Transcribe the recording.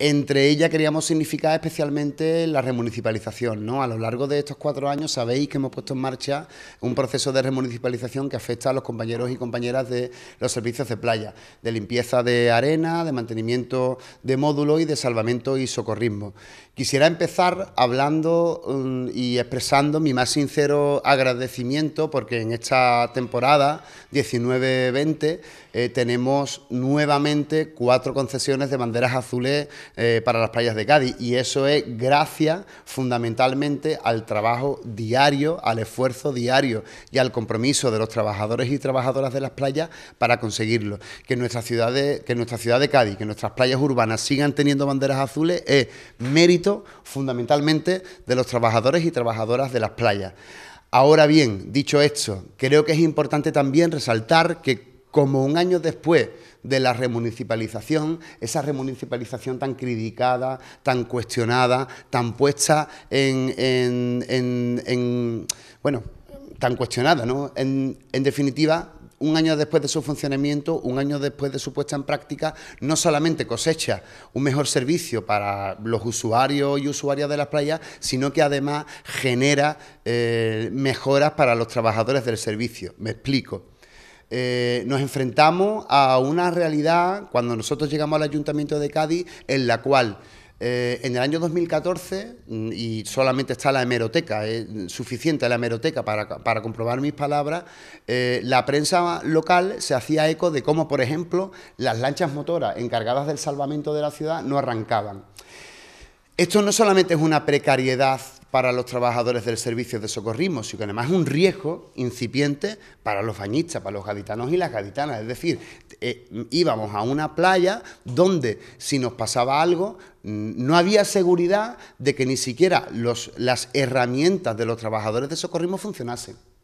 Entre ellas queríamos significar especialmente la remunicipalización. ¿no? A lo largo de estos cuatro años sabéis que hemos puesto en marcha un proceso de remunicipalización que afecta a los compañeros y compañeras de los servicios de playa, de limpieza de arena, de mantenimiento de módulo y de salvamento y socorrismo. Quisiera empezar hablando mm, y expresando mi más sincero agradecimiento porque en esta temporada 19-20 eh, tenemos nuevamente cuatro concesiones de banderas azules eh, para las playas de Cádiz y eso es gracias fundamentalmente al trabajo diario, al esfuerzo diario y al compromiso de los trabajadores y trabajadoras de las playas para conseguirlo. Que nuestra ciudad que nuestra ciudad de Cádiz, que nuestras playas urbanas sigan teniendo banderas azules es mérito fundamentalmente de los trabajadores y trabajadoras de las playas. Ahora bien, dicho esto, creo que es importante también resaltar que como un año después de la remunicipalización, esa remunicipalización tan criticada, tan cuestionada, tan puesta en, en, bueno, tan cuestionada, ¿no? En, en definitiva, un año después de su funcionamiento, un año después de su puesta en práctica, no solamente cosecha un mejor servicio para los usuarios y usuarias de las playas, sino que además genera eh, mejoras para los trabajadores del servicio. Me explico. Eh, nos enfrentamos a una realidad cuando nosotros llegamos al Ayuntamiento de Cádiz en la cual eh, en el año 2014, mm, y solamente está la hemeroteca, es eh, suficiente la hemeroteca para, comprobar mis palabras, la prensa local se hacía eco de cómo, por ejemplo, las lanchas motoras encargadas del salvamento de la ciudad no arrancaban. Esto no solamente es una precariedad para los trabajadores del servicio de socorrismo, sino que además es un riesgo incipiente para los bañistas, para los gaditanos y las gaditanas. Es decir, eh, íbamos a una playa donde si nos pasaba algo, mm, no había seguridad de que ni siquiera las herramientas de los trabajadores de socorrismo funcionasen.